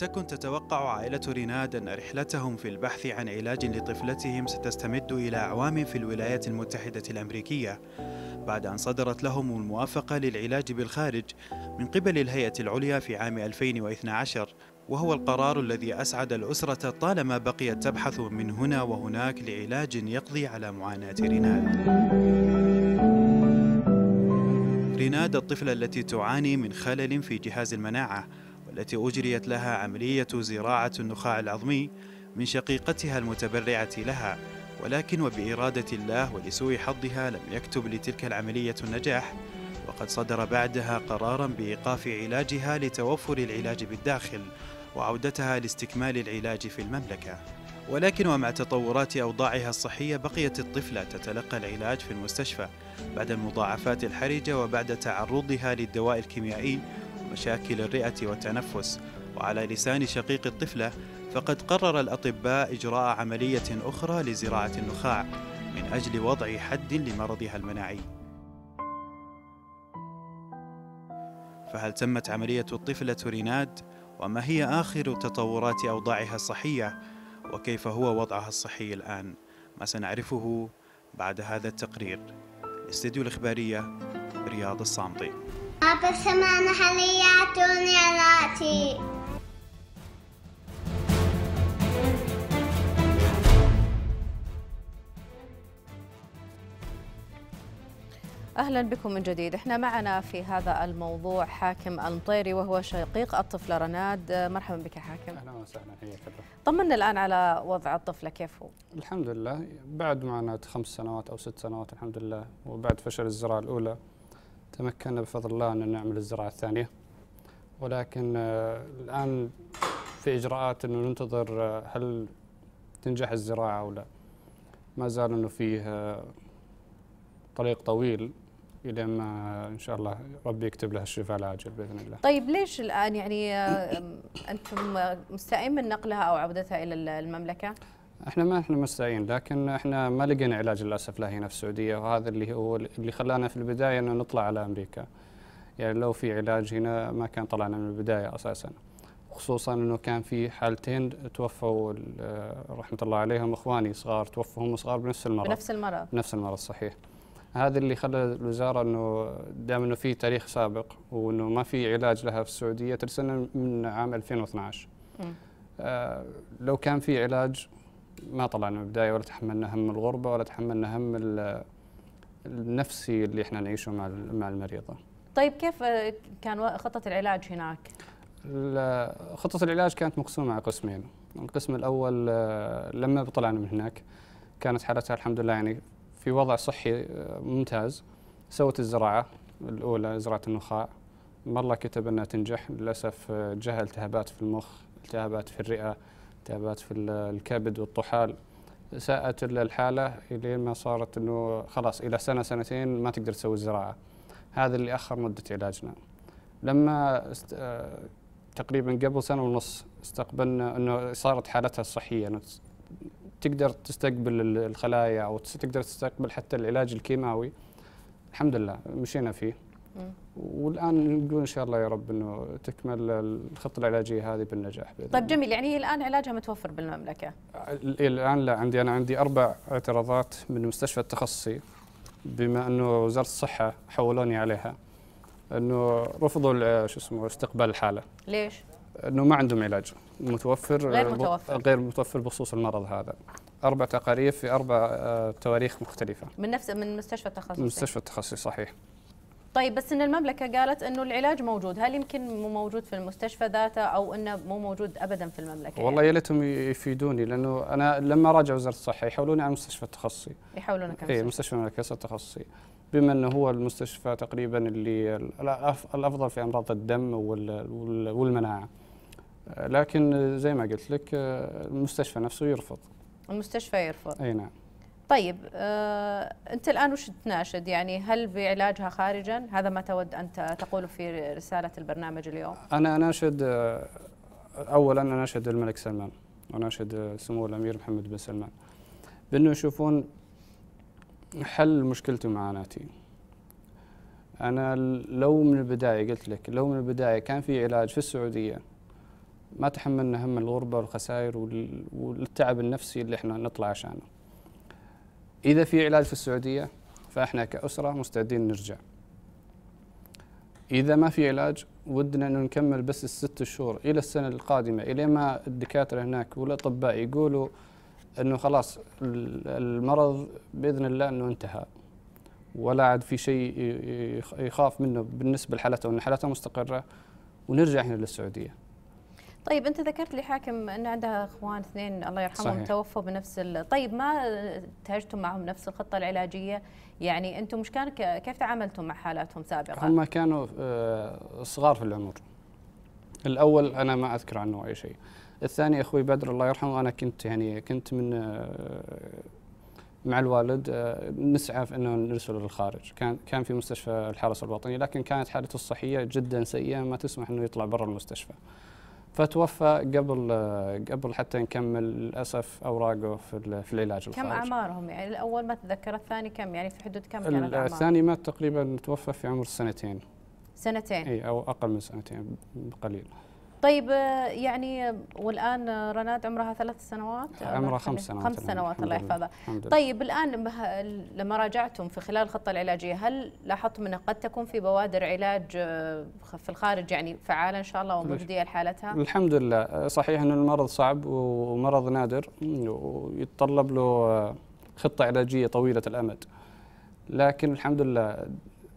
تكن تتوقع عائلة ريناد أن رحلتهم في البحث عن علاج لطفلتهم ستستمد إلى أعوام في الولايات المتحدة الأمريكية بعد أن صدرت لهم الموافقة للعلاج بالخارج من قبل الهيئة العليا في عام 2012 وهو القرار الذي أسعد الأسرة طالما بقيت تبحث من هنا وهناك لعلاج يقضي على معاناة ريناد ريناد الطفلة التي تعاني من خلل في جهاز المناعة والتي أجريت لها عملية زراعة النخاع العظمي من شقيقتها المتبرعة لها ولكن وبإرادة الله ولسوء حظها لم يكتب لتلك العملية النجاح وقد صدر بعدها قرارا بإيقاف علاجها لتوفر العلاج بالداخل وعودتها لاستكمال العلاج في المملكة ولكن ومع تطورات أوضاعها الصحية بقيت الطفلة تتلقى العلاج في المستشفى بعد المضاعفات الحرجة وبعد تعرضها للدواء الكيميائي مشاكل الرئة والتنفس وعلى لسان شقيق الطفلة فقد قرر الأطباء إجراء عملية أخرى لزراعة النخاع من أجل وضع حد لمرضها المناعي فهل تمت عملية الطفلة ريناد؟ وما هي آخر تطورات أوضاعها الصحية؟ وكيف هو وضعها الصحي الآن؟ ما سنعرفه بعد هذا التقرير استديو الإخبارية رياض الصامتي اهلا بكم من جديد احنا معنا في هذا الموضوع حاكم المطيري وهو شقيق الطفله رناد مرحبا بك حاكم اهلا وسهلا حياك الله طمنا الان على وضع الطفله كيف هو الحمد لله بعد معاناه خمس سنوات او ست سنوات الحمد لله وبعد فشل الزراعه الاولى تمكنا بفضل الله أن نعمل الزراعة الثانية ولكن آه، الآن في إجراءات أنه ننتظر آه، هل تنجح الزراعة أو لا ما زال أنه فيه آه، طريق طويل الى ما ان شاء الله ربي يكتب لها الشفاء العاجل باذن الله. طيب ليش الان يعني انتم مستائين من نقلها او عودتها الى المملكه؟ احنا ما احنا مستعين لكن احنا ما لقينا علاج للاسف له هنا في السعوديه وهذا اللي هو اللي خلانا في البدايه انه نطلع على امريكا. يعني لو في علاج هنا ما كان طلعنا من البدايه اساسا. خصوصا انه كان في حالتين توفوا رحمه الله عليهم اخواني صغار توفوا هم صغار بنفس المرض. بنفس المرض. بنفس المرض صحيح. هذا اللي خلى الوزاره انه دام انه في تاريخ سابق وانه ما في علاج لها في السعوديه ترسلنا من عام 2012. م. آه، لو كان في علاج ما طلعنا من البدايه ولا تحملنا هم الغربه ولا تحملنا هم النفسي اللي احنا نعيشه مع مع المريضه. طيب كيف آه، كان خطه العلاج هناك؟ خطه العلاج كانت مقسومه على قسمين، القسم الاول آه، لما طلعنا من هناك كانت حالتها الحمد لله يعني في وضع صحي آه، ممتاز سوت الزراعه الاولى زراعه النخاع مره كتب انها تنجح للاسف جاها التهابات في المخ، التهابات في الرئه التهابات في الكبد والطحال ساءت الحالة إلى ما صارت أنه خلاص إلى سنة سنتين ما تقدر تسوي الزراعة هذا اللي أخر مدة علاجنا لما است... آه، تقريبا قبل سنة ونص استقبلنا أنه صارت حالتها الصحية أنه تقدر تستقبل الخلايا أو تقدر تستقبل حتى العلاج الكيماوي الحمد لله مشينا فيه والان نقول ان شاء الله يا رب انه تكمل الخطه العلاجيه هذه بالنجاح باذن طيب جميل يعني الان علاجها متوفر بالمملكه؟ إيه، الان لا عندي انا عندي اربع اعتراضات من مستشفى التخصصي بما انه وزاره الصحه حولوني عليها انه رفضوا شو اسمه استقبال الحاله ليش؟ انه ما عندهم علاج متوفر غير متوفر غير متوفر بخصوص المرض هذا اربع تقارير في اربع آه، تواريخ مختلفه من نفس من مستشفى التخصصي مستشفى التخصصي صحيح طيب بس ان المملكه قالت انه العلاج موجود، هل يمكن مو موجود في المستشفى ذاته او انه مو موجود ابدا في المملكه؟ يعني؟ والله يا ليتهم يفيدوني لانه انا لما راجع وزاره الصحه يحولوني على مستشفى تخصصي. يحولونك على إيه، مستشفى المملكه صار تخصصي. بما انه هو المستشفى تقريبا اللي الافضل في امراض الدم والمناعه. لكن زي ما قلت لك المستشفى نفسه يرفض. المستشفى يرفض. اي نعم. طيب آه انت الان وش تناشد يعني هل بعلاجها خارجا هذا ما تود ان تقوله في رساله البرنامج اليوم انا اناشد آه، اولا اناشد الملك سلمان واناشد آه، سمو الامير محمد بن سلمان بانه يشوفون حل مشكلتي ومعاناتي انا لو من البدايه قلت لك لو من البدايه كان في علاج في السعوديه ما تحملنا هم الغربه والخسائر والتعب النفسي اللي احنا نطلع عشانه إذا في علاج في السعودية فإحنا كأسرة مستعدين نرجع إذا ما في علاج ودنا أنه نكمل بس الست شهور إلى السنة القادمة إلى ما الدكاترة هناك والأطباء يقولوا أنه خلاص المرض بإذن الله أنه انتهى ولا عاد في شيء يخاف منه بالنسبة لحالته وأن حالته مستقرة ونرجع هنا للسعودية طيب انت ذكرت لي حاكم ان عندها اخوان اثنين الله يرحمهم توفوا بنفس ال... طيب ما انتهجتم معهم نفس الخطه العلاجيه يعني انتم مش كان كيف تعاملتم مع حالاتهم سابقا هم كانوا آه، صغار في العمر الاول انا ما اذكر عنه اي شيء الثاني اخوي بدر الله يرحمه انا كنت يعني كنت من آه، مع الوالد آه، نسعى في انه نرسله للخارج، كان كان في مستشفى الحرس الوطني لكن كانت حالته الصحيه جدا سيئه ما تسمح انه يطلع برا المستشفى. فتوفى قبل قبل حتى نكمل للاسف اوراقه في, في العلاج كم كم اعمارهم يعني الاول ما تذكر الثاني كم يعني في حدود كم كان الاعمار؟ الثاني مات تقريبا توفى في عمر سنتين. سنتين؟ اي او اقل من سنتين بقليل. طيب آه، يعني والان رناد عمرها ثلاث سنوات عمرها خمس سنوات خمس سنوات الله يحفظها طيب الان لما راجعتم في خلال الخطه العلاجيه هل لاحظتم انه قد تكون في بوادر علاج آه، في الخارج يعني فعاله ان شاء الله ومجديه لحالتها؟ الحمد لله آه، صحيح ان المرض صعب ومرض نادر ويتطلب له خطه علاجيه طويله الامد لكن الحمد لله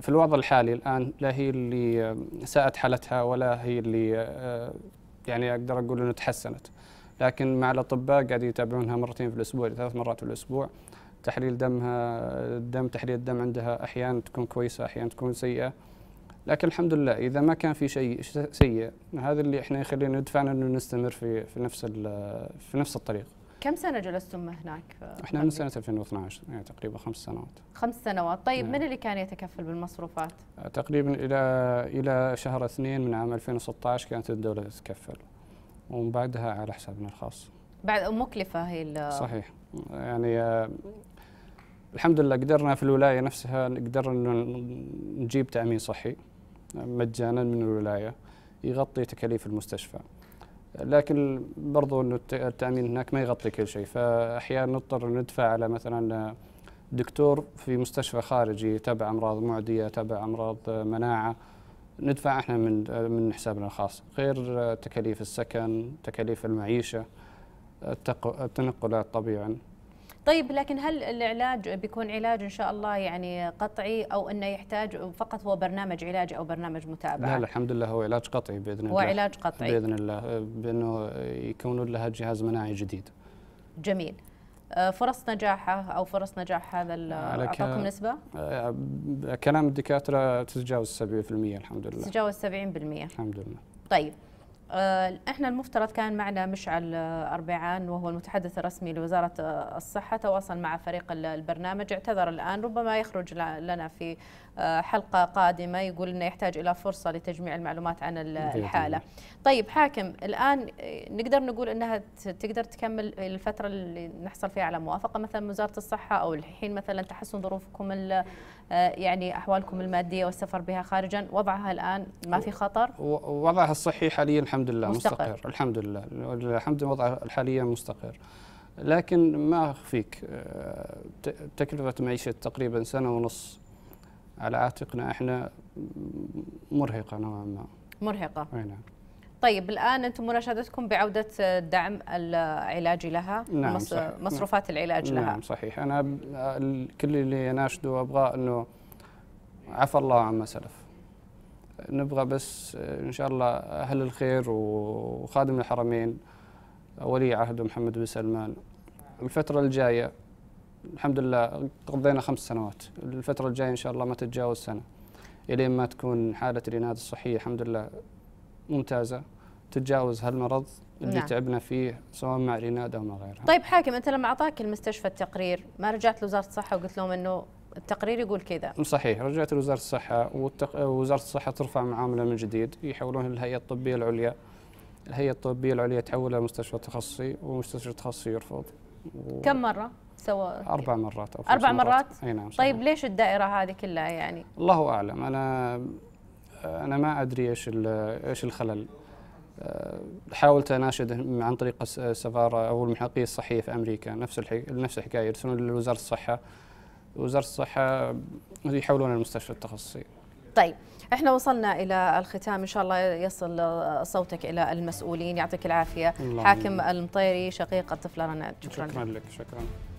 في الوضع الحالي الان لا هي اللي ساءت حالتها ولا هي اللي آه، يعني اقدر اقول انه تحسنت لكن مع الاطباء قاعد يتابعونها مرتين في الاسبوع ثلاث مرات في الاسبوع تحليل دمها الدم تحليل الدم عندها احيانا تكون كويسه احيانا تكون سيئه لكن الحمد لله اذا ما كان في شيء سيء هذا اللي احنا يخلينا ندفعنا انه نستمر في في نفس في نفس الطريق كم سنه جلستم هناك؟ احنا من سنه 2012 يعني تقريبا خمس سنوات. خمس سنوات، طيب نعم. من اللي كان يتكفل بالمصروفات؟ آه، تقريبا الى الى شهر اثنين من عام 2016 كانت الدوله تتكفل. ومن بعدها على حسابنا الخاص. بعد مكلفه هي صحيح يعني آه، الحمد لله قدرنا في الولايه نفسها قدرنا نجيب تامين صحي مجانا من الولايه يغطي تكاليف المستشفى. لكن برضو انه التامين هناك ما يغطي كل شيء فاحيانا نضطر ندفع على مثلا دكتور في مستشفى خارجي تبع امراض معديه تبع امراض مناعه ندفع احنا من من حسابنا الخاص غير تكاليف السكن تكاليف المعيشه التنقلات طبيعا طيب لكن هل العلاج بيكون علاج ان شاء الله يعني قطعي او انه يحتاج فقط هو برنامج علاجي او برنامج متابعه؟ لا, الحمد لله هو علاج قطعي باذن الله هو علاج قطعي باذن الله أه، بانه يكون لها جهاز مناعي جديد. جميل. أه، فرص نجاحه او فرص نجاح هذا اعطاكم نسبه؟ أه، كلام الدكاتره تتجاوز 70% الحمد لله. تتجاوز 70% الحمد لله. طيب آه، احنا المفترض كان معنا مشعل آه، اربعان وهو المتحدث الرسمي لوزاره آه، الصحه تواصل مع فريق البرنامج اعتذر الان ربما يخرج لنا في حلقه قادمه يقول انه يحتاج الى فرصه لتجميع المعلومات عن الحاله. طيب حاكم الان نقدر نقول انها تقدر تكمل الفتره اللي نحصل فيها على موافقه مثلا من وزاره الصحه او الحين مثلا تحسن ظروفكم آه، يعني احوالكم الماديه والسفر بها خارجا وضعها الان ما في خطر وضعها الصحي حاليا الحمد لله مستقر, مستقر. الحمد لله الحمد لله وضعها حاليا مستقر لكن ما اخفيك آه، تكلفه معيشه تقريبا سنه ونص على عاتقنا احنا مرهقه نوعا ما مرهقه نعم طيب الآن أنتم مناشدتكم بعودة الدعم العلاجي لها نعم صحيح. نعم. مصروفات نعم العلاج لها نعم صحيح أنا كل اللي أناشده أبغى أنه عفى الله عما سلف نبغى بس ان شاء الله اهل الخير وخادم الحرمين ولي عهد محمد بن سلمان الفتره الجايه الحمد لله قضينا خمس سنوات الفتره الجايه ان شاء الله ما تتجاوز سنه الين ما تكون حاله الاناث الصحيه الحمد لله ممتازه تتجاوز هالمرض اللي نعم. تعبنا فيه سواء مع ريناد او ما غيرها. طيب حاكم انت لما اعطاك المستشفى التقرير ما رجعت لوزاره الصحه وقلت لهم انه التقرير يقول كذا. صحيح رجعت لوزاره الصحه والتق... ووزاره الصحه ترفع معامله من جديد يحولون للهيئه الطبيه العليا. الهيئه الطبيه العليا تحولها لمستشفى تخصصي ومستشفى تخصصي يرفض. و... كم مره؟ سوى اربع مرات او اربع مرات؟ اي نعم صحيح. طيب ليش الدائره هذه كلها يعني؟ الله اعلم انا انا ما ادري ايش ايش الخلل آه، حاولت اناشده عن طريق السفاره او المحقيه الصحيه في امريكا نفس نفس الحكايه يرسلون لوزاره الصحه وزاره الصحه يحولون المستشفى التخصصي. طيب احنا وصلنا الى الختام ان شاء الله يصل صوتك الى المسؤولين يعطيك العافيه حاكم المطيري شقيق الطفله رناد شكرا, شكرا لك شكرا